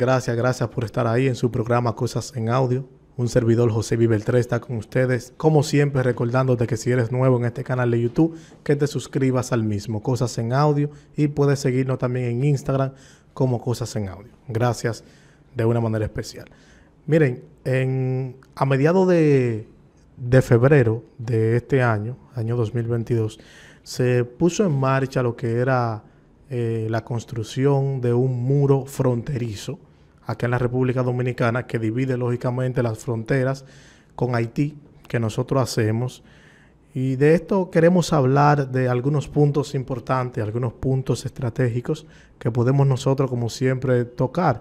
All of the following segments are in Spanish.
gracias, gracias por estar ahí en su programa Cosas en Audio. Un servidor José 3 está con ustedes, como siempre recordándote que si eres nuevo en este canal de YouTube, que te suscribas al mismo, Cosas en Audio, y puedes seguirnos también en Instagram como Cosas en Audio. Gracias de una manera especial. Miren, en, a mediados de, febrero de este año, año 2022, se puso en marcha lo que era eh, la construcción de un muro fronterizo acá en la República Dominicana, que divide lógicamente las fronteras con Haití, que nosotros hacemos. Y de esto queremos hablar de algunos puntos importantes, algunos puntos estratégicos que podemos nosotros, como siempre, tocar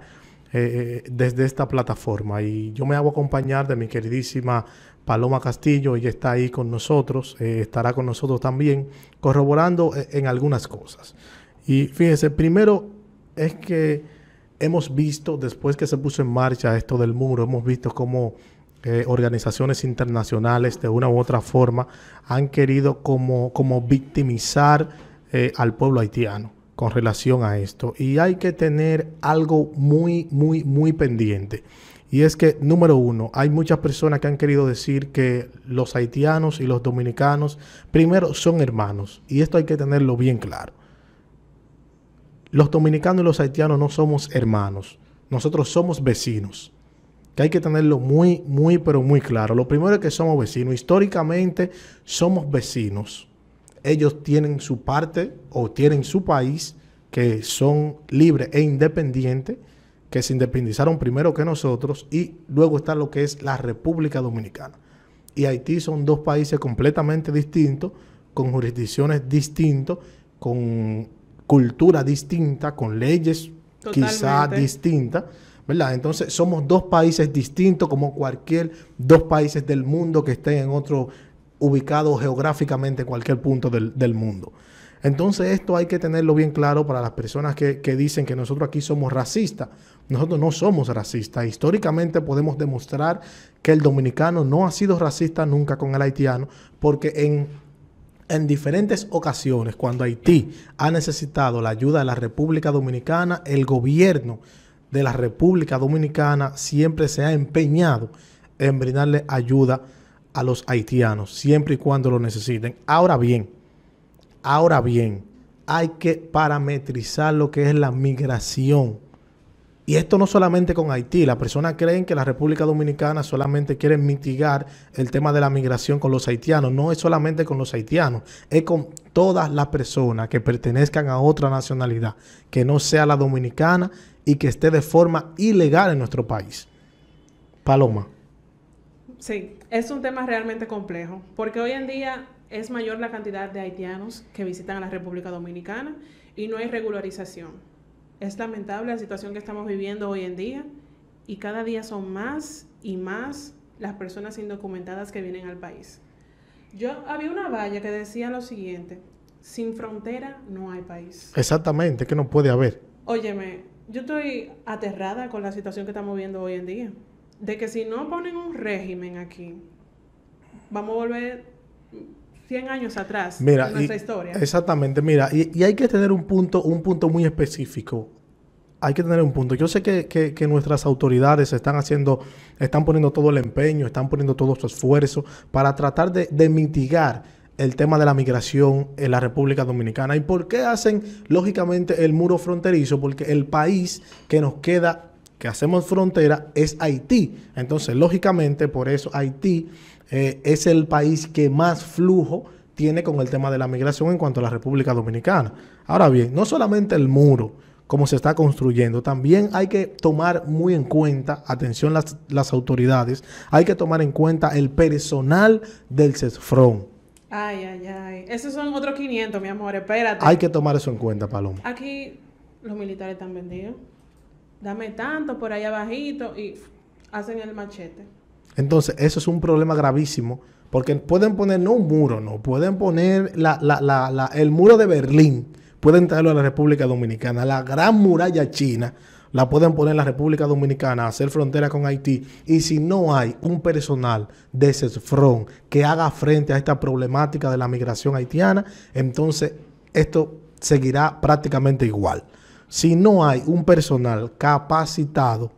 eh, eh, desde esta plataforma. Y yo me hago acompañar de mi queridísima Paloma Castillo, ella está ahí con nosotros, eh, estará con nosotros también, corroborando en algunas cosas. Y fíjense, primero es que hemos visto, después que se puso en marcha esto del muro, hemos visto cómo eh, organizaciones internacionales de una u otra forma han querido como, como victimizar eh, al pueblo haitiano con relación a esto. Y hay que tener algo muy, muy, muy pendiente. Y es que, número uno, hay muchas personas que han querido decir que los haitianos y los dominicanos, primero, son hermanos. Y esto hay que tenerlo bien claro los dominicanos y los haitianos no somos hermanos, nosotros somos vecinos. Que hay que tenerlo muy, muy, pero muy claro. Lo primero es que somos vecinos. Históricamente somos vecinos. Ellos tienen su parte o tienen su país que son libres e independientes, que se independizaron primero que nosotros y luego está lo que es la República Dominicana. Y Haití son dos países completamente distintos, con jurisdicciones distintas, con cultura distinta, con leyes quizá distintas, ¿verdad? Entonces somos dos países distintos como cualquier dos países del mundo que estén en otro, ubicado geográficamente en cualquier punto del, mundo. Entonces esto hay que tenerlo bien claro para las personas que, que dicen que nosotros aquí somos racistas. Nosotros no somos racistas. Históricamente podemos demostrar que el dominicano no ha sido racista nunca con el haitiano, porque en en diferentes ocasiones, cuando Haití ha necesitado la ayuda de la República Dominicana, el gobierno de la República Dominicana siempre se ha empeñado en brindarle ayuda a los haitianos, siempre y cuando lo necesiten. Ahora bien, ahora bien, hay que parametrizar lo que es la migración y esto no solamente con Haití, las personas creen que la República Dominicana solamente quiere mitigar el tema de la migración con los haitianos, no es solamente con los haitianos, es con todas las personas que pertenezcan a otra nacionalidad, que no sea la dominicana y que esté de forma ilegal en nuestro país. Paloma. Sí, es un tema realmente complejo, porque hoy en día es mayor la cantidad de haitianos que visitan a la República Dominicana y no hay regularización. Es lamentable la situación que estamos viviendo hoy en día y cada día son más y más las personas indocumentadas que vienen al país. Yo había una valla que decía lo siguiente, sin frontera no hay país. Exactamente, que no puede haber. Óyeme, yo estoy aterrada con la situación que estamos viendo hoy en día, de que si no ponen un régimen aquí, vamos a volver 100 años atrás mira, de nuestra historia. Exactamente, mira, y, hay que tener un punto, un punto muy específico. Hay que tener un punto. Yo sé que, nuestras autoridades están haciendo, están poniendo todo el empeño, están poniendo todo su esfuerzo para tratar de, de mitigar el tema de la migración en la República Dominicana. ¿Y por qué hacen, lógicamente, el muro fronterizo? Porque el país que nos queda, que hacemos frontera, es Haití. Entonces, lógicamente, por eso Haití eh, es el país que más flujo tiene con el tema de la migración en cuanto a la República Dominicana. Ahora bien, no solamente el muro, como se está construyendo. También hay que tomar muy en cuenta, atención las, las autoridades, hay que tomar en cuenta el personal del CESFRON. Ay, ay, ay. Esos son otros 500, mi amor, espérate. Hay que tomar eso en cuenta, Paloma. Aquí los militares están vendidos. Dame tanto por ahí abajito y hacen el machete. Entonces, eso es un problema gravísimo, porque pueden poner no un muro, no, pueden poner el muro de Berlín, pueden traerlo a la República Dominicana, la gran muralla china, la pueden poner en la República Dominicana, hacer frontera con Haití. Y si no hay un personal de ese front que haga frente a esta problemática de la migración haitiana, entonces esto seguirá prácticamente igual. Si no hay un personal capacitado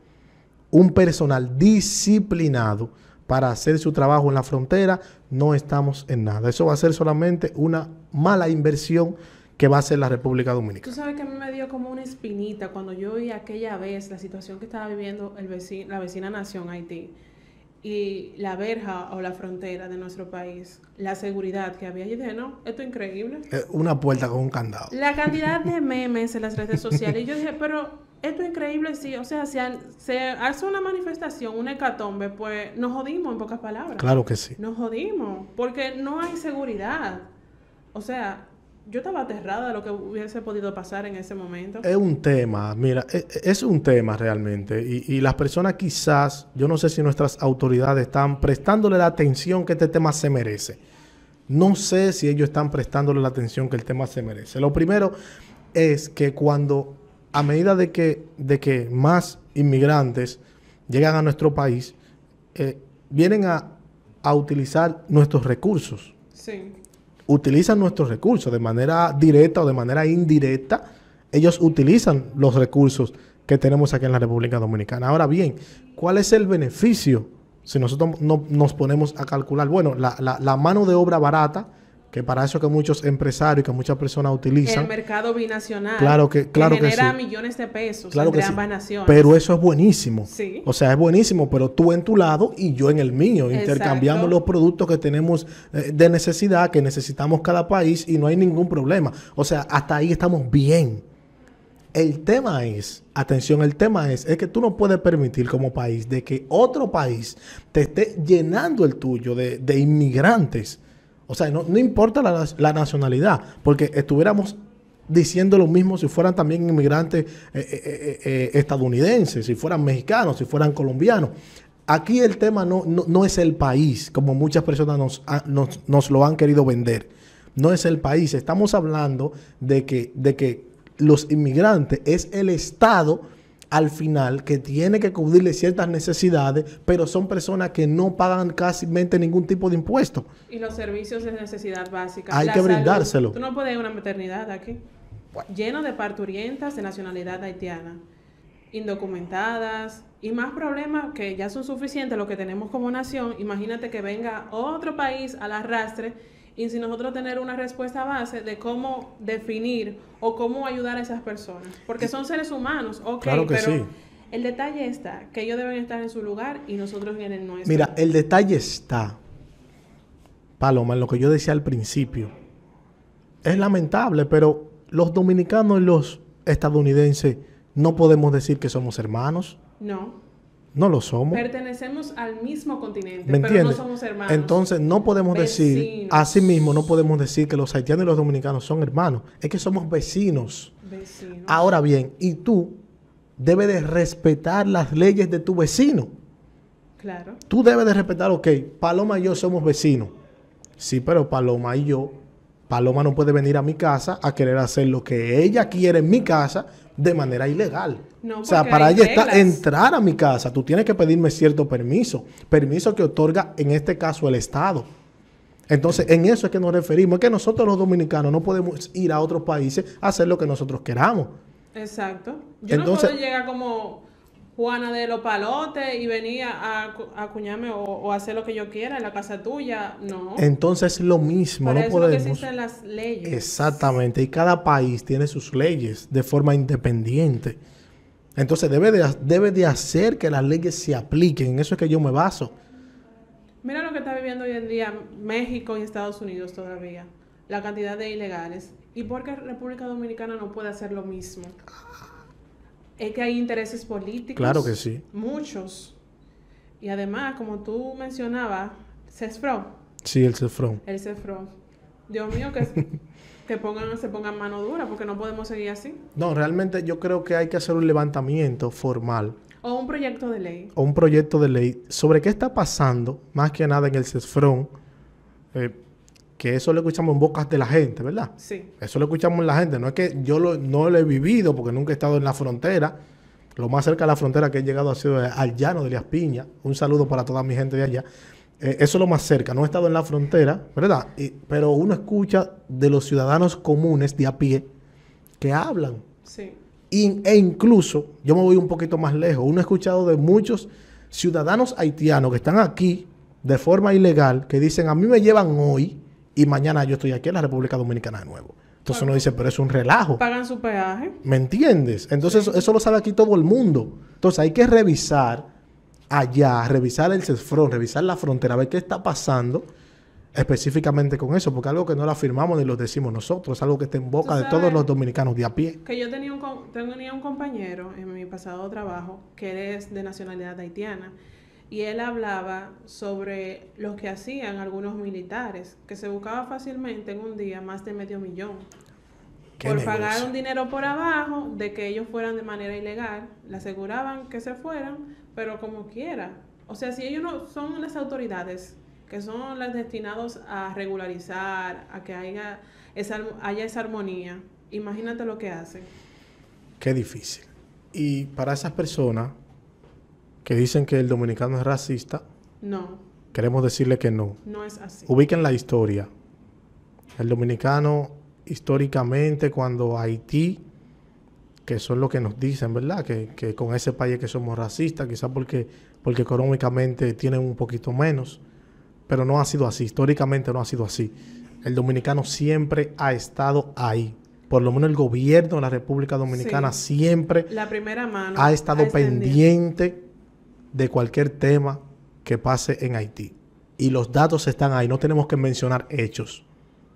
un personal disciplinado para hacer su trabajo en la frontera, no estamos en nada. Eso va a ser solamente una mala inversión que va a hacer la República Dominicana. Tú sabes que a mí me dio como una espinita cuando yo vi aquella vez la situación que estaba viviendo el vecino, la vecina nación Haití y la verja o la frontera de nuestro país, la seguridad que había. Y dije, no, esto es increíble. Eh, una puerta con un candado. La cantidad de memes en las redes sociales. Y yo dije, pero esto es increíble, sí. O sea, si se hace una manifestación, una hecatombe, pues nos jodimos en pocas palabras. Claro que sí. Nos jodimos, porque no hay seguridad. O sea, yo estaba aterrada de lo que hubiese podido pasar en ese momento. Es un tema, mira, e, e, es, un tema realmente. Y, las personas quizás, yo no sé si nuestras autoridades están prestándole la atención que este tema se merece. No sé si ellos están prestándole la atención que el tema se merece. Lo primero es que cuando, a medida de que, de que más inmigrantes llegan a nuestro país, eh, vienen a, a utilizar nuestros recursos. Sí utilizan nuestros recursos de manera directa o de manera indirecta. Ellos utilizan los recursos que tenemos aquí en la República Dominicana. Ahora bien, ¿cuál es el beneficio si nosotros no, nos ponemos a calcular? Bueno, la, la mano de obra barata que para eso que muchos empresarios, y que muchas personas utilizan. El mercado binacional. Claro que, claro que, genera millones de pesos claro entre que ambas sí. naciones. Pero eso es buenísimo. Sí. O sea, es buenísimo, pero tú en tu lado y yo en el mío. Intercambiamos los productos que tenemos eh, de necesidad, que necesitamos cada país y no hay ningún problema. O sea, hasta ahí estamos bien. El tema es, atención, el tema es, es que tú no puedes permitir como país de que otro país te esté llenando el tuyo de, de inmigrantes o sea, no, importa la, nacionalidad, porque estuviéramos diciendo lo mismo si fueran también inmigrantes eh, eh, eh, estadounidenses, si fueran mexicanos, si fueran colombianos. Aquí el tema no, no, es el país, como muchas personas nos, nos, lo han querido vender. No es el país. Estamos hablando de que, de que los inmigrantes es el Estado al final que tiene que cubrirle ciertas necesidades, pero son personas que no pagan casi ningún tipo de impuesto. Y los servicios de necesidad básica. Hay que brindárselo. Tú no puedes una maternidad aquí. Lleno de parturientas de nacionalidad haitiana, indocumentadas y más problemas que ya son suficientes lo que tenemos como nación. Imagínate que venga otro país al arrastre y si nosotros tener una respuesta base de cómo definir o cómo ayudar a esas personas, porque son seres humanos, ok, claro que sí. el detalle está, que ellos deben estar en su lugar y nosotros en el nuestro. Mira, el detalle está, Paloma, en lo que yo decía al principio, es lamentable, pero los dominicanos y los estadounidenses no podemos decir que somos hermanos. No. No lo somos. Pertenecemos al mismo continente, pero no somos hermanos. Entonces no podemos decir, así mismo no podemos decir que los haitianos y los dominicanos son hermanos. Es que somos vecinos. vecinos. Ahora bien, y tú debes de respetar las leyes de tu vecino. Claro. Tú debes de respetar, ok, Paloma y yo somos vecinos. Sí, pero Paloma y yo Paloma no puede venir a mi casa a querer hacer lo que ella quiere en mi casa de manera ilegal. o sea, para ella está, entrar a mi casa, tú tienes que pedirme cierto permiso, permiso que otorga en este caso el Estado. Entonces, en eso es que nos referimos, es que nosotros los dominicanos no podemos ir a otros países a hacer lo que nosotros queramos. Exacto. Entonces, no puedo como Juana de los palotes y venía a, acuñarme o, hacer lo que yo quiera en la casa tuya. No. Entonces es lo mismo, no podemos. que existen las leyes. Exactamente, y cada país tiene sus leyes de forma independiente. Entonces debe de, debe de hacer que las leyes se apliquen, en eso es que yo me baso. Mira lo que está viviendo hoy en día México y Estados Unidos todavía, la cantidad de ilegales. ¿Y por qué República Dominicana no puede hacer lo mismo? Ah, es que hay intereses políticos. Claro que sí. Muchos. Y además, como tú mencionabas, CESFRO. Sí, el CESFRO. El CESFRO. Dios mío, que, que pongan, se pongan mano dura porque no podemos seguir así. No, realmente yo creo que hay que hacer un levantamiento formal. O un proyecto de ley. O un proyecto de ley sobre qué está pasando, más que nada en el CESFRON que eso lo escuchamos en bocas de la gente, ¿verdad? Sí. Eso lo escuchamos en la gente. No es que yo no lo he vivido porque nunca he estado en la frontera. Lo más cerca de la frontera que he llegado ha sido al llano de Las Piñas. Un saludo para toda mi gente de allá. Eh, eso es lo más cerca. No he estado en la frontera, ¿verdad? pero uno escucha de los ciudadanos comunes de a pie que hablan. Sí. e incluso, yo me voy un poquito más lejos. Uno ha escuchado de muchos ciudadanos haitianos que están aquí de forma ilegal, que dicen, a mí me llevan hoy y mañana yo estoy aquí en la República Dominicana de nuevo. Entonces uno dice, pero es un relajo. Pagan su peaje. ¿Me entiendes? Entonces eso, lo sabe aquí todo el mundo. Entonces hay que revisar allá, revisar el CESFRON, revisar la frontera, ver qué está pasando específicamente con eso, porque algo que no lo afirmamos ni lo decimos nosotros, es algo que está en boca de todos los dominicanos de a pie. Que yo tenía un, tenía un compañero en mi pasado trabajo que es de nacionalidad haitiana y él hablaba sobre lo que hacían algunos militares, que se buscaba fácilmente en un día más de medio millón. Por pagar un dinero por abajo de que ellos fueran de manera ilegal, le aseguraban que se fueran, pero como quiera. O sea, si ellos no son las autoridades que son las destinados a regularizar, a que haya esa, haya esa armonía, imagínate lo que hacen. Qué difícil. Y para esas personas que dicen que el dominicano es racista. No. Queremos decirle que no. No es así. Ubiquen la historia. El dominicano, históricamente, cuando Haití, que eso es lo que nos dicen, ¿verdad? Que, con ese país que somos racistas, quizás porque, porque económicamente tienen un poquito menos, pero no ha sido así, históricamente no ha sido así. El dominicano siempre ha estado ahí por lo menos el gobierno de la República Dominicana siempre la primera ha estado pendiente de cualquier tema que pase en Haití. Y los datos están ahí, no tenemos que mencionar hechos.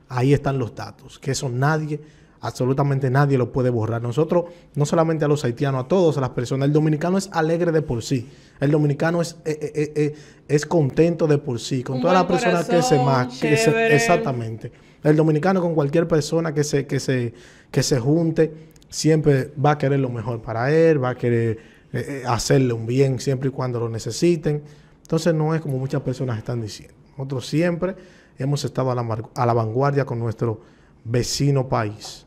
Ahí están los datos, que eso nadie, absolutamente nadie lo puede borrar. Nosotros, no solamente a los haitianos, a todos, a las personas, el dominicano es alegre de por sí, el dominicano es, eh, eh, eh, es contento de por sí, con todas las personas que se marcan. Exactamente. El dominicano con cualquier persona que se, que se, que se junte, siempre va a querer lo mejor para él, va a querer eh, eh, hacerle un bien siempre y cuando lo necesiten. Entonces no es como muchas personas están diciendo. Nosotros siempre hemos estado a la, a la vanguardia con nuestro vecino país.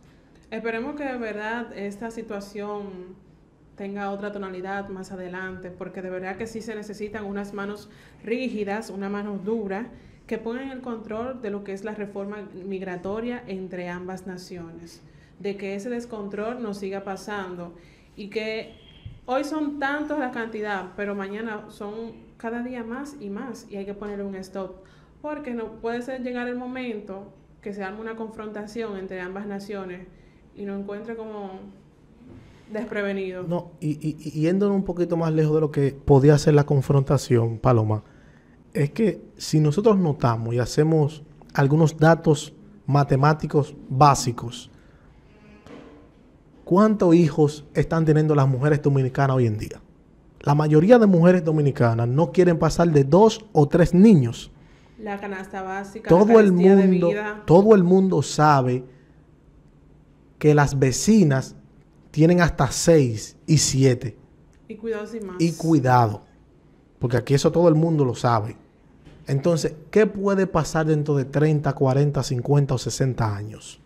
Esperemos que de verdad esta situación tenga otra tonalidad más adelante, porque de verdad que sí se necesitan unas manos rígidas, una mano dura, que pongan el control de lo que es la reforma migratoria entre ambas naciones, de que ese descontrol no siga pasando y que hoy son tantos la cantidad, pero mañana son cada día más y más y hay que poner un stop, porque no puede ser llegar el momento que se haga una confrontación entre ambas naciones y no encuentre como desprevenido. No, y, y, y un poquito más lejos de lo que podía ser la confrontación, Paloma, es que si nosotros notamos y hacemos algunos datos matemáticos básicos, ¿Cuántos hijos están teniendo las mujeres dominicanas hoy en día? La mayoría de mujeres dominicanas no quieren pasar de dos o tres niños. La canasta básica. Todo la el mundo, todo el mundo sabe que las vecinas tienen hasta seis y siete. Y cuidado sin más. Y cuidado, porque aquí eso todo el mundo lo sabe. Entonces, ¿qué puede pasar dentro de 30, 40, 50 o 60 años?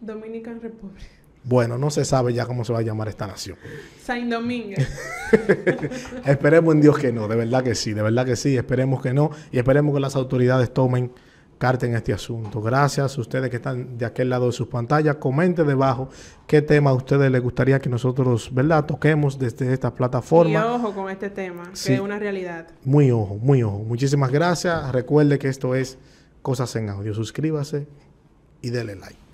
Dominican Republic. Bueno, no se sabe ya cómo se va a llamar esta nación. Saint Domingue. esperemos en Dios que no, de verdad que sí, de verdad que sí, esperemos que no y esperemos que las autoridades tomen carta en este asunto. Gracias a ustedes que están de aquel lado de sus pantallas. Comenten debajo qué tema a ustedes les gustaría que nosotros, ¿verdad?, toquemos desde esta plataforma. Y ojo con este tema, que es una realidad. Muy ojo, muy ojo. Muchísimas gracias. Recuerde que esto es Cosas en Audio. Suscríbase y dele like.